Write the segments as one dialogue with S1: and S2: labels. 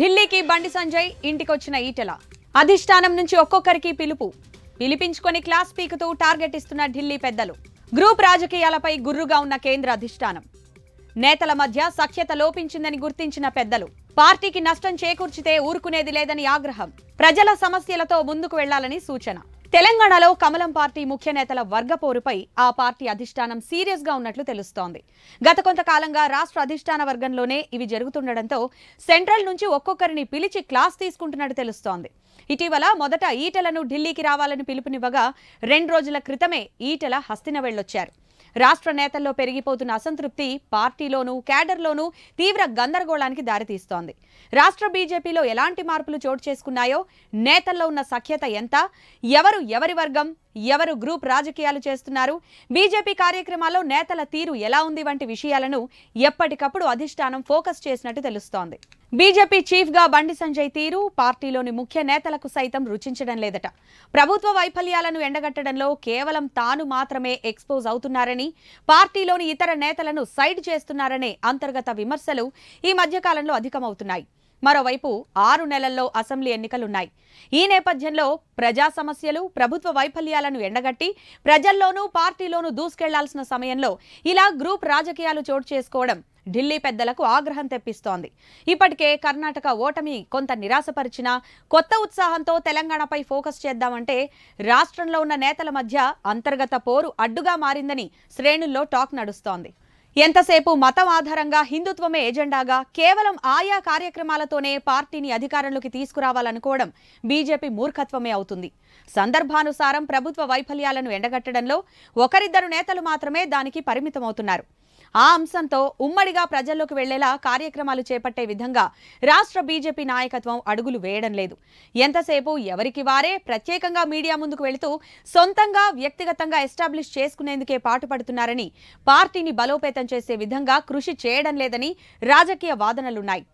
S1: ఢిల్లీకి బండి సంజయ్ ఇంటికొచ్చిన ఈటెల అధిష్టానం నుంచి ఒక్కొక్కరికి పిలుపు పిలిపించుకొని క్లాస్ పీకుతూ టార్గెట్ ఇస్తున్న ఢిల్లీ పెద్దలు గ్రూప్ రాజకీయాలపై గుర్రుగా ఉన్న కేంద్ర అధిష్టానం నేతల మధ్య సఖ్యత లోపించిందని గుర్తించిన పెద్దలు పార్టీకి నష్టం చేకూర్చితే ఊరుకునేది లేదని ఆగ్రహం ప్రజల సమస్యలతో ముందుకు వెళ్లాలని సూచన తెలంగాణలో కమలం పార్టీ ముఖ్య నేతల వర్గ పోరుపై ఆ పార్టీ అధిష్టానం సీరియస్ గా ఉన్నట్లు తెలుస్తోంది గత కొంతకాలంగా రాష్ట్ర అధిష్టాన వర్గంలోనే ఇవి జరుగుతుండటంతో సెంట్రల్ నుంచి ఒక్కొక్కరిని పిలిచి క్లాస్ తీసుకుంటున్నట్టు తెలుస్తోంది ఇటీవల మొదట ఈటలను ఢిల్లీకి రావాలని పిలుపునివ్వగా రెండు రోజుల క్రితమే ఈటల హస్తిన వెళ్లొచ్చారు రాష్ట్ర నేతల్లో పెరిగిపోతున్న అసంతృప్తి పార్టీలోనూ క్యాడర్లోనూ తీవ్ర గందరగోళానికి దారితీస్తోంది రాష్ట్ర బీజేపీలో ఎలాంటి మార్పులు చోటు చేసుకున్నాయో నేతల్లో ఉన్న సఖ్యత ఎంత ఎవరు ఎవరి వర్గం ఎవరు గ్రూప్ రాజకీయాలు చేస్తున్నారు బీజేపీ కార్యక్రమాల్లో నేతల తీరు ఎలా ఉంది వంటి విషయాలను ఎప్పటికప్పుడు అధిష్టానం ఫోకస్ చేసినట్టు తెలుస్తోంది బీజేపీ చీఫ్గా బండి సంజయ్ తీరు పార్టీలోని ముఖ్య నేతలకు సైతం రుచించడం లేదట ప్రభుత్వ వైఫల్యాలను ఎండగట్టడంలో కేవలం తాను మాత్రమే ఎక్స్పోజ్ అవుతున్నారని పార్టీలోని ఇతర నేతలను సైడ్ చేస్తున్నారనే అంతర్గత విమర్శలు ఈ మధ్యకాలంలో అధికమవుతున్నాయి మరోవైపు ఆరు నెలల్లో అసెంబ్లీ ఎన్నికలున్నాయి ఈ నేపథ్యంలో ప్రజా సమస్యలు ప్రభుత్వ వైఫల్యాలను ఎండగట్టి ప్రజల్లోనూ పార్టీలోనూ దూసుకెళ్లాల్సిన సమయంలో ఇలా గ్రూప్ రాజకీయాలు చోటు చేసుకోవడం ఢిల్లీ పెద్దలకు ఆగ్రహం తెప్పిస్తోంది ఇప్పటికే కర్ణాటక ఓటమి కొంత నిరాశపరిచినా కొత్త ఉత్సాహంతో తెలంగాణపై ఫోకస్ చేద్దామంటే రాష్ట్రంలో ఉన్న నేతల మధ్య అంతర్గత పోరు అడ్డుగా మారిందని శ్రేణుల్లో టాక్ నడుస్తోంది ఎంతసేపు మతం ఆధారంగా హిందుత్వమే ఎజెండాగా కేవలం ఆయా కార్యక్రమాలతోనే పార్టీని అధికారంలోకి తీసుకురావాలనుకోవడం బీజేపీ మూర్ఖత్వమే అవుతుంది సందర్భానుసారం ప్రభుత్వ వైఫల్యాలను ఎండగట్టడంలో ఒకరిద్దరు నేతలు మాత్రమే దానికి పరిమితమవుతున్నారు ఆ అంశంతో ఉమ్మడిగా ప్రజల్లోకి వెళ్లేలా కార్యక్రమాలు చేపట్టే విధంగా రాష్ట్ర బీజేపీ నాయకత్వం అడుగులు వేయడం లేదు ఎంతసేపు ఎవరికి వారే ప్రత్యేకంగా మీడియా ముందుకు వెళుతూ సొంతంగా వ్యక్తిగతంగా ఎస్టాబ్లిష్ చేసుకునేందుకే పాటుపడుతున్నారని పార్టీని బలోపేతం చేసే విధంగా కృషి చేయడం లేదని రాజకీయ వాదనలున్నాయి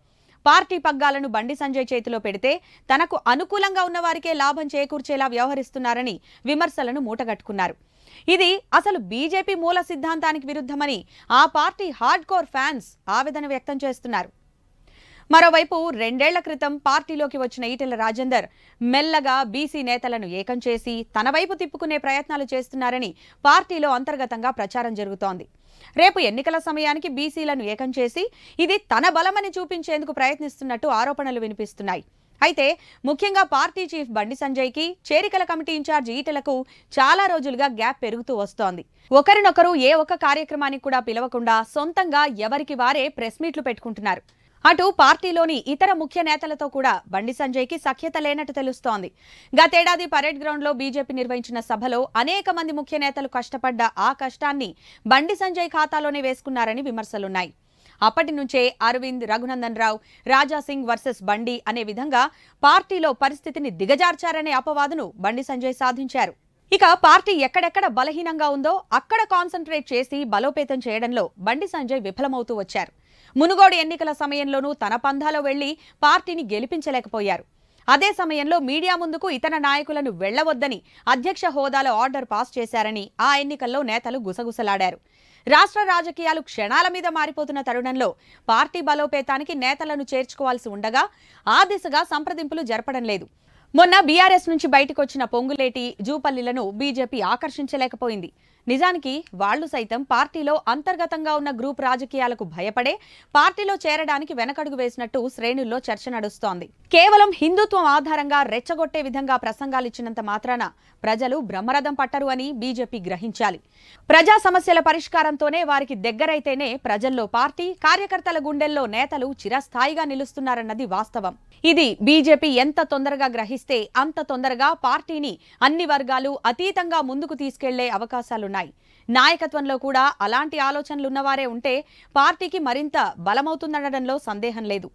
S1: పార్టీ పగ్గాలను బండి సంజయ్ చేతిలో పెడితే తనకు అనుకూలంగా ఉన్నవారికే లాభం చేకూర్చేలా వ్యవహరిస్తున్నారని విమర్శలను మూటగట్టుకున్నారు ఇది అసలు బీజేపీ మూల సిద్ధాంతానికి విరుద్ధమని ఆ పార్టీ హార్డ్ కోర్ ఫ్యాన్స్ ఆవేదన వ్యక్తం చేస్తున్నారు మరోవైపు రెండేళ్ల క్రితం పార్టీలోకి వచ్చిన ఈటెల రాజేందర్ మెల్లగా బీసీ నేతలను ఏకం చేసి తన వైపు తిప్పుకునే ప్రయత్నాలు చేస్తున్నారని పార్టీలో అంతర్గతంగా ప్రచారం జరుగుతోంది రేపు ఎన్నికల సమయానికి బీసీలను ఏకం చేసి ఇది తన బలమని చూపించేందుకు ప్రయత్నిస్తున్నట్టు ఆరోపణలు వినిపిస్తున్నాయి అయితే ముఖ్యంగా పార్టీ చీఫ్ బండి సంజయ్కి చేరికల కమిటీ ఇన్ఛార్జ్ ఈటలకు చాలా రోజులుగా గ్యాప్ పెరుగుతూ వస్తోంది ఒకరినొకరు ఏ ఒక్క కార్యక్రమానికి కూడా పిలవకుండా సొంతంగా ఎవరికి వారే ప్రెస్ మీట్లు పెట్టుకుంటున్నారు అటు పార్టీలోని ఇతర ముఖ్య నేతలతో కూడా బండి సంజయ్కి సఖ్యత లేనట్టు తెలుస్తోంది గతేడాది పరేడ్ గ్రౌండ్లో బీజేపీ నిర్వహించిన సభలో అనేక మంది ముఖ్య నేతలు కష్టపడ్డ ఆ కష్టాన్ని బండి సంజయ్ ఖాతాలోనే వేసుకున్నారని విమర్శలున్నాయి అప్పటి నుంచే అరవింద్ రఘునందన్ రావు రాజాసింగ్ వర్సెస్ బండి అనే విధంగా పార్టీలో పరిస్థితిని దిగజార్చారనే అపవాదును బండి సంజయ్ సాధించారు ఇక పార్టీ ఎక్కడెక్కడ బలహీనంగా ఉందో అక్కడ కాన్సన్ట్రేట్ చేసి బలోపేతం చేయడంలో బండి సంజయ్ విఫలమవుతూ వచ్చారు మునుగోడు ఎన్నికల సమయంలోనూ తన పంధాలో వెళ్లి పార్టీని గెలిపించలేకపోయారు అదే సమయంలో మీడియా ముందుకు ఇతర నాయకులను వెళ్లవద్దని అధ్యక్ష హోదాలో ఆర్డర్ పాస్ చేశారని ఆ ఎన్నికల్లో నేతలు గుసగుసలాడారు రాష్ట్ర రాజకీయాలు క్షణాల మీద మారిపోతున్న తరుణంలో పార్టీ బలోపేతానికి నేతలను చేర్చుకోవాల్సి ఉండగా ఆ దిశగా సంప్రదింపులు జరపడం లేదు మొన్న బీఆర్ఎస్ నుంచి బయటకు వచ్చిన పొంగులేటి జూపల్లిలను బీజేపీ ఆకర్షించలేకపోయింది నిజానికి వాళ్లు సైతం పార్టీలో అంతర్గతంగా ఉన్న గ్రూప్ రాజకీయాలకు భయపడే పార్టీలో చేరడానికి వెనకడుగు వేసినట్టు శ్రేణుల్లో చర్చ నడుస్తోంది కేవలం హిందుత్వం ఆధారంగా రెచ్చగొట్టే విధంగా ప్రసంగాలిచ్చినంత మాత్రాన ప్రజలు బ్రహ్మరథం పట్టరు అని బీజేపీ గ్రహించాలి ప్రజా సమస్యల పరిష్కారంతోనే వారికి దగ్గరైతేనే ప్రజల్లో పార్టీ కార్యకర్తల గుండెల్లో నేతలు చిరస్థాయిగా నిలుస్తున్నారన్నది వాస్తవం ఇది బీజేపీ ఎంత తొందరగా గ్రహించారు ప్రయత్నిస్తే అంత తొందరగా పార్టీని అన్ని వర్గాలు అతీతంగా ముందుకు తీసుకెళ్లే అవకాశాలున్నాయి నాయకత్వంలో కూడా అలాంటి ఆలోచనలున్నవారే ఉంటే పార్టీకి మరింత బలమవుతుందనడంలో సందేహం లేదు